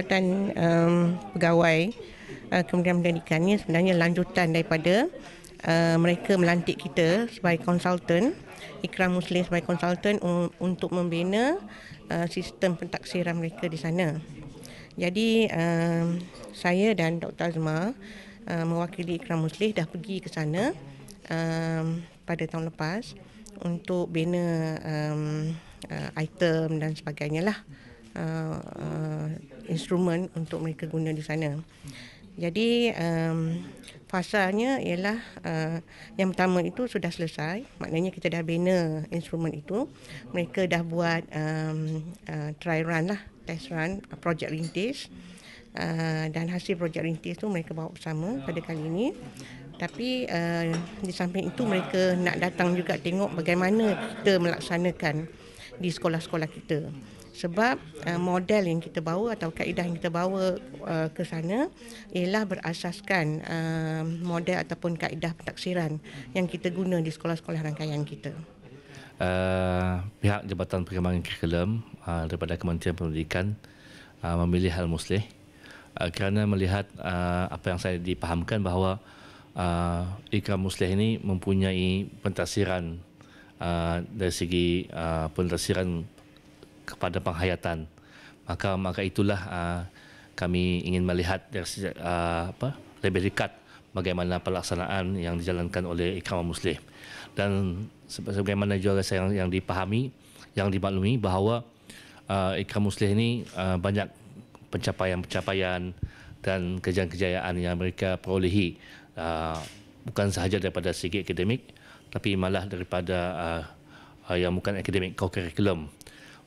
jawatan um, pegawai uh, Kementerian Pendidikan ini sebenarnya lanjutan daripada uh, mereka melantik kita sebagai konsultan Ikram Muslim sebagai konsultan um, untuk membina uh, sistem pentaksiran mereka di sana. Jadi uh, saya dan Dr. Azma uh, mewakili Ikram Muslim dah pergi ke sana uh, pada tahun lepas untuk bina um, uh, item dan sebagainya lah. Uh, uh, instrumen untuk mereka guna di sana. Jadi um, fasanya ialah uh, yang pertama itu sudah selesai, maknanya kita dah bina instrumen itu. Mereka dah buat um, uh, try run lah, test run, uh, projek rintis. Uh, dan hasil projek rintis itu mereka bawa bersama pada kali ini tapi uh, di samping itu mereka nak datang juga tengok bagaimana kita melaksanakan di sekolah-sekolah kita sebab uh, model yang kita bawa atau kaedah yang kita bawa uh, ke sana ialah berasaskan uh, model ataupun kaedah pentaksiran yang kita guna di sekolah-sekolah rangkaian kita. Uh, pihak Jabatan Perkembangan Kurikulum uh, daripada Kementerian Pendidikan uh, memilih hal muslih uh, kerana melihat uh, apa yang saya dipahamkan bahawa uh, ikram muslih ini mempunyai pentasiran uh, dari segi uh, pentasiran pada penghayatan. Maka maka itulah uh, kami ingin melihat dari uh, apa lebih dekat bagaimana pelaksanaan yang dijalankan oleh ikhwan muslim. Dan sebagaimana juga saya yang, yang dipahami, yang dimaklumi bahawa uh, ah, ikhwan muslim ini uh, banyak pencapaian-pencapaian dan kejayaan-kejayaan yang mereka perolehi uh, bukan sahaja daripada segi akademik tapi malah daripada uh, yang bukan akademik co-curriculum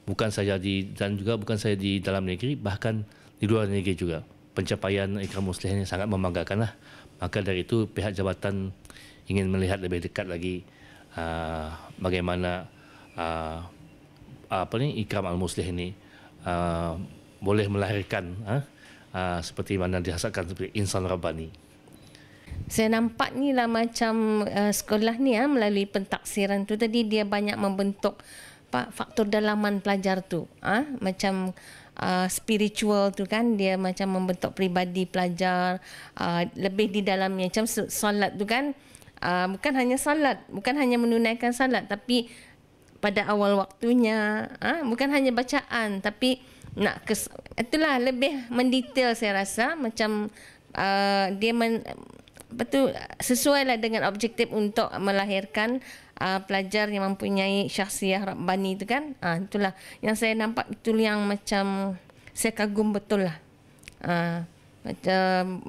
bukan saja di dan juga bukan saja di dalam negeri bahkan di luar negeri juga pencapaian Ikram Muslih ini sangat membanggakan lah. maka dari itu pihak jabatan ingin melihat lebih dekat lagi uh, bagaimana uh, apa ni Ikram Al Muslih ini uh, ah, boleh melahirkan uh, uh, seperti mana dihasilkan seperti insan rabani. saya nampak ni lah macam uh, sekolah ni ya uh, melalui pentaksiran tu tadi dia banyak membentuk faktor dalaman pelajar tu ah ha? macam uh, spiritual tu kan dia macam membentuk pribadi pelajar uh, lebih di dalamnya macam solat tu kan uh, bukan hanya solat bukan hanya menunaikan solat tapi pada awal waktunya ah ha? bukan hanya bacaan tapi nak kes- itulah lebih mendetail saya rasa macam uh, dia men betul lah dengan objektif untuk melahirkan uh, pelajar yang mempunyai syahsiah Rabbani itu kan. Uh, itulah yang saya nampak itu yang macam saya kagum betul lah. Uh, macam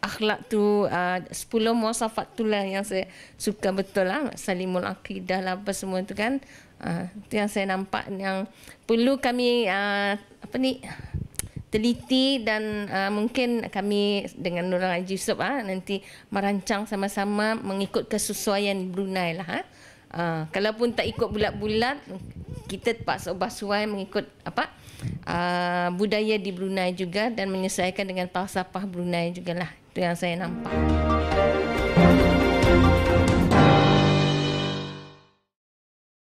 akhlak tu uh, 10 muasafat tu lah yang saya suka betul lah. Salimul akidah lah apa semua tu kan. Uh, itu yang saya nampak yang perlu kami uh, apa ni teliti dan uh, mungkin kami dengan Nurul Haji Yusof uh, nanti merancang sama-sama mengikut kesesuaian Brunei lah. Uh. Uh, kalau pun tak ikut bulat-bulat, kita terpaksa ubah suai mengikut apa uh, budaya di Brunei juga dan menyesuaikan dengan falsafah Brunei juga lah. Itu yang saya nampak. Hmm.